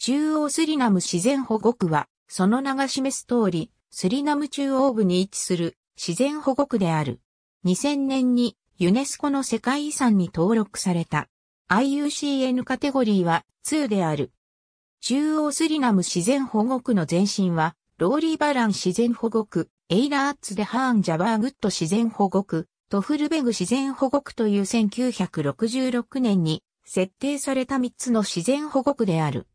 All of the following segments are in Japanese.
中央スリナム自然保護区は、その名が示す通り、スリナム中央部に位置する自然保護区である。2000年にユネスコの世界遺産に登録された。IUCN カテゴリーは2である。中央スリナム自然保護区の前身は、ローリーバラン自然保護区、エイラーッツデハーンジャバーグッド自然保護区、トフルベグ自然保護区という1966年に設定された3つの自然保護区である。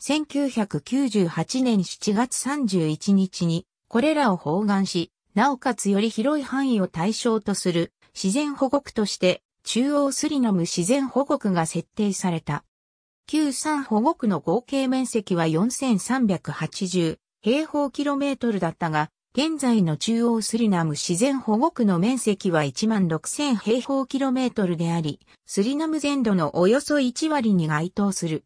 1998年7月31日にこれらを包含し、なおかつより広い範囲を対象とする自然保護区として中央スリナム自然保護区が設定された。旧三保護区の合計面積は4380平方キロメートルだったが、現在の中央スリナム自然保護区の面積は16000平方キロメートルであり、スリナム全土のおよそ1割に該当する。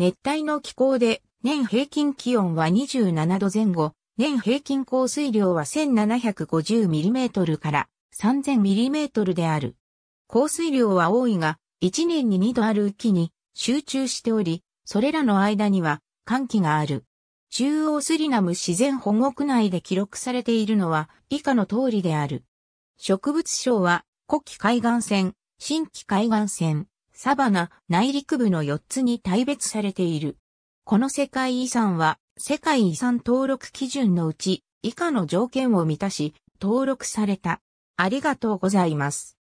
熱帯の気候で、年平均気温は27度前後、年平均降水量は 1750mm から 3000mm である。降水量は多いが、1年に2度ある雨季に集中しており、それらの間には寒気がある。中央スリナム自然保護区内で記録されているのは以下の通りである。植物省は古希海岸線、新規海岸線、サバナ内陸部の4つに大別されている。この世界遺産は世界遺産登録基準のうち以下の条件を満たし登録された。ありがとうございます。